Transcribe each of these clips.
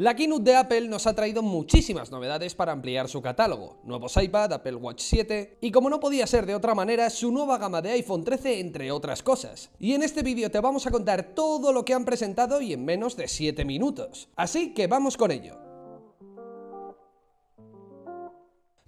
La keynote de Apple nos ha traído muchísimas novedades para ampliar su catálogo, nuevos iPad, Apple Watch 7 y como no podía ser de otra manera, su nueva gama de iPhone 13 entre otras cosas. Y en este vídeo te vamos a contar todo lo que han presentado y en menos de 7 minutos. Así que vamos con ello.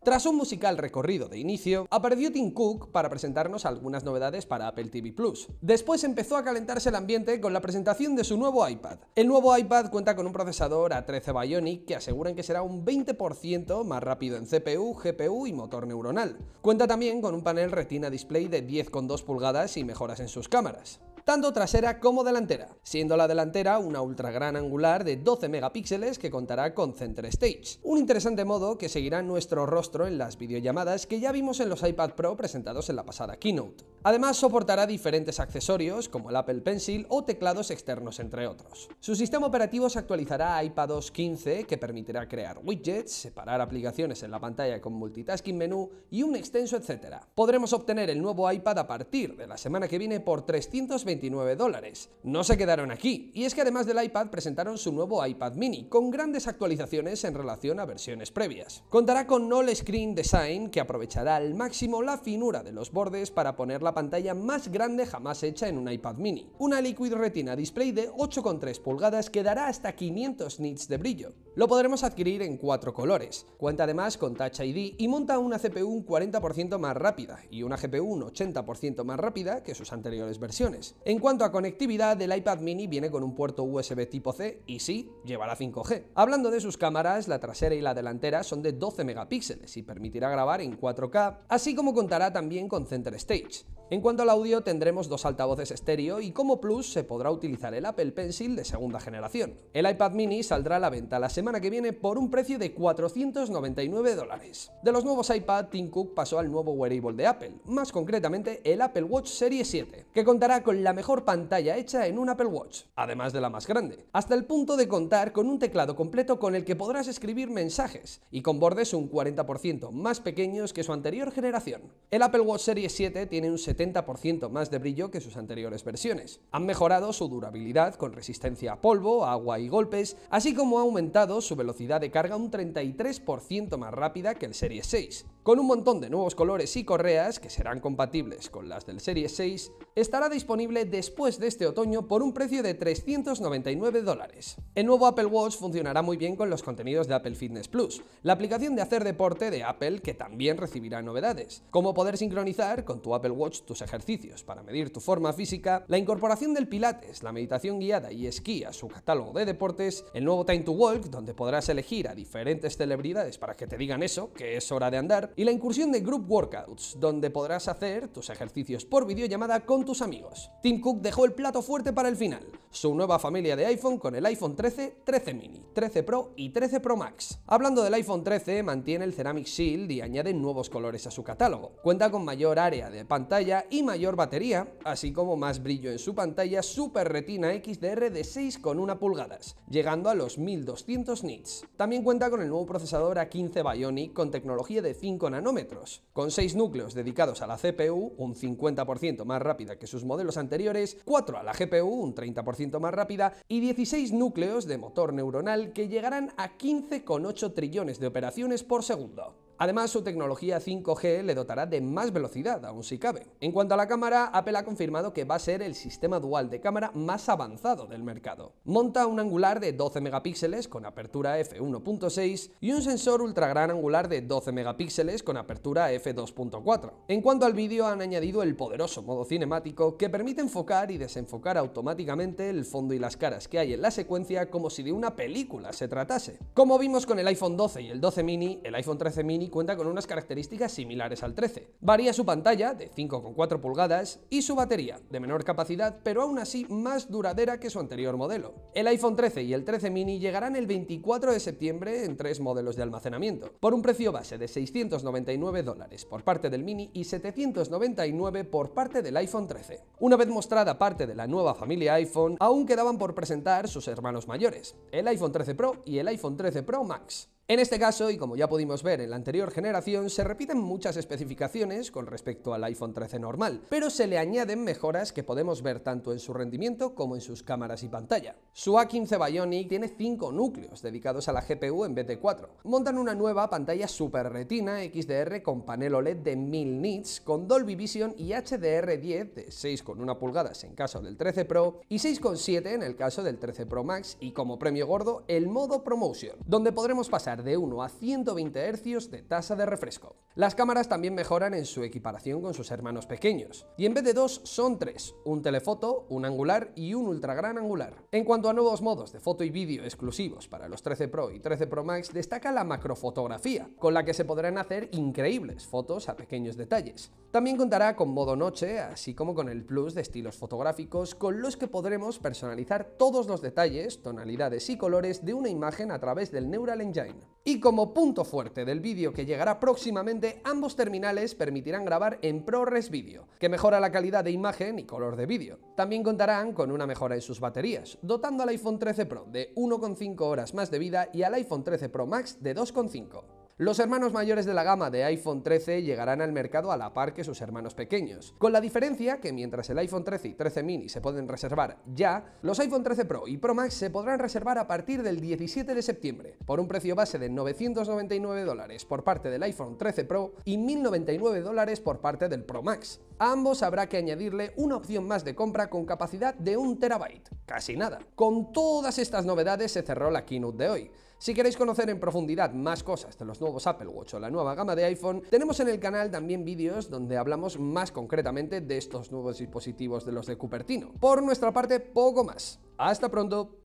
Tras un musical recorrido de inicio, apareció Tim Cook para presentarnos algunas novedades para Apple TV Plus. Después empezó a calentarse el ambiente con la presentación de su nuevo iPad. El nuevo iPad cuenta con un procesador A13 Bionic que aseguran que será un 20% más rápido en CPU, GPU y motor neuronal. Cuenta también con un panel Retina Display de 10,2 pulgadas y mejoras en sus cámaras tanto trasera como delantera, siendo la delantera una ultra gran angular de 12 megapíxeles que contará con Center Stage, un interesante modo que seguirá nuestro rostro en las videollamadas que ya vimos en los iPad Pro presentados en la pasada keynote. Además soportará diferentes accesorios como el Apple Pencil o teclados externos entre otros. Su sistema operativo se actualizará a iPadOS 15 que permitirá crear widgets, separar aplicaciones en la pantalla con multitasking menú y un extenso etcétera. Podremos obtener el nuevo iPad a partir de la semana que viene por 329 dólares. No se quedaron aquí, y es que además del iPad presentaron su nuevo iPad mini con grandes actualizaciones en relación a versiones previas. Contará con all screen design que aprovechará al máximo la finura de los bordes para poner la pantalla más grande jamás hecha en un iPad mini. Una Liquid Retina Display de 8,3 pulgadas que dará hasta 500 nits de brillo. Lo podremos adquirir en cuatro colores. Cuenta además con Touch ID y monta una CPU un 40% más rápida y una GPU un 80% más rápida que sus anteriores versiones. En cuanto a conectividad, el iPad mini viene con un puerto USB tipo C y sí, llevará 5G. Hablando de sus cámaras, la trasera y la delantera son de 12 megapíxeles y permitirá grabar en 4K, así como contará también con Center Stage. En cuanto al audio, tendremos dos altavoces estéreo y como plus se podrá utilizar el Apple Pencil de segunda generación. El iPad mini saldrá a la venta la semana que viene por un precio de 499 dólares. De los nuevos iPad, Tim Cook pasó al nuevo wearable de Apple, más concretamente el Apple Watch Series 7, que contará con la mejor pantalla hecha en un Apple Watch, además de la más grande, hasta el punto de contar con un teclado completo con el que podrás escribir mensajes y con bordes un 40% más pequeños que su anterior generación. El Apple Watch Series 7 tiene un 70% más de brillo que sus anteriores versiones. Han mejorado su durabilidad con resistencia a polvo, agua y golpes, así como ha aumentado su velocidad de carga un 33% más rápida que el Series 6. Con un montón de nuevos colores y correas que serán compatibles con las del Series 6, estará disponible después de este otoño por un precio de 399 dólares. El nuevo Apple Watch funcionará muy bien con los contenidos de Apple Fitness Plus, la aplicación de hacer deporte de Apple que también recibirá novedades, como poder sincronizar con tu Apple Watch tus ejercicios para medir tu forma física, la incorporación del pilates, la meditación guiada y esquí a su catálogo de deportes, el nuevo Time to Walk, donde podrás elegir a diferentes celebridades para que te digan eso, que es hora de andar, y la incursión de Group Workouts, donde podrás hacer tus ejercicios por videollamada con tus amigos. Tim Cook dejó el plato fuerte para el final su nueva familia de iPhone con el iPhone 13, 13 mini, 13 Pro y 13 Pro Max. Hablando del iPhone 13, mantiene el Ceramic Shield y añade nuevos colores a su catálogo. Cuenta con mayor área de pantalla y mayor batería, así como más brillo en su pantalla Super Retina XDR de 6,1 pulgadas, llegando a los 1200 nits. También cuenta con el nuevo procesador A15 Bionic con tecnología de 5 nanómetros, con 6 núcleos dedicados a la CPU, un 50% más rápida que sus modelos anteriores, 4 a la GPU, un 30% más rápida y 16 núcleos de motor neuronal que llegarán a 15,8 trillones de operaciones por segundo. Además, su tecnología 5G le dotará de más velocidad, aún si cabe. En cuanto a la cámara, Apple ha confirmado que va a ser el sistema dual de cámara más avanzado del mercado. Monta un angular de 12 megapíxeles con apertura f1.6 y un sensor ultra gran angular de 12 megapíxeles con apertura f2.4. En cuanto al vídeo, han añadido el poderoso modo cinemático que permite enfocar y desenfocar automáticamente el fondo y las caras que hay en la secuencia como si de una película se tratase. Como vimos con el iPhone 12 y el 12 mini, el iPhone 13 mini cuenta con unas características similares al 13. Varía su pantalla, de 5,4 pulgadas, y su batería, de menor capacidad, pero aún así más duradera que su anterior modelo. El iPhone 13 y el 13 mini llegarán el 24 de septiembre en tres modelos de almacenamiento, por un precio base de 699 dólares por parte del mini y 799 por parte del iPhone 13. Una vez mostrada parte de la nueva familia iPhone, aún quedaban por presentar sus hermanos mayores, el iPhone 13 Pro y el iPhone 13 Pro Max. En este caso, y como ya pudimos ver en la anterior generación, se repiten muchas especificaciones con respecto al iPhone 13 normal, pero se le añaden mejoras que podemos ver tanto en su rendimiento como en sus cámaras y pantalla. Su A15 Bionic tiene 5 núcleos dedicados a la GPU en vez de 4. Montan una nueva pantalla Super Retina XDR con panel OLED de 1000 nits, con Dolby Vision y HDR10 de 6,1 pulgadas en caso del 13 Pro y 6,7 en el caso del 13 Pro Max y como premio gordo el modo Promotion, donde podremos pasar de 1 a 120 Hz de tasa de refresco. Las cámaras también mejoran en su equiparación con sus hermanos pequeños, y en vez de dos son tres, un telefoto, un angular y un ultra gran angular. En cuanto a nuevos modos de foto y vídeo exclusivos para los 13 Pro y 13 Pro Max, destaca la macrofotografía, con la que se podrán hacer increíbles fotos a pequeños detalles. También contará con modo noche, así como con el plus de estilos fotográficos con los que podremos personalizar todos los detalles, tonalidades y colores de una imagen a través del Neural Engine. Y como punto fuerte del vídeo que llegará próximamente, ambos terminales permitirán grabar en ProRes Video, que mejora la calidad de imagen y color de vídeo. También contarán con una mejora en sus baterías, dotando al iPhone 13 Pro de 1,5 horas más de vida y al iPhone 13 Pro Max de 2,5. Los hermanos mayores de la gama de iPhone 13 llegarán al mercado a la par que sus hermanos pequeños, con la diferencia que mientras el iPhone 13 y 13 mini se pueden reservar ya, los iPhone 13 Pro y Pro Max se podrán reservar a partir del 17 de septiembre, por un precio base de 999 dólares por parte del iPhone 13 Pro y 1099 dólares por parte del Pro Max. A ambos habrá que añadirle una opción más de compra con capacidad de un terabyte, casi nada. Con todas estas novedades se cerró la keynote de hoy. Si queréis conocer en profundidad más cosas de los nuevos Apple Watch o la nueva gama de iPhone, tenemos en el canal también vídeos donde hablamos más concretamente de estos nuevos dispositivos de los de Cupertino. Por nuestra parte, poco más. Hasta pronto.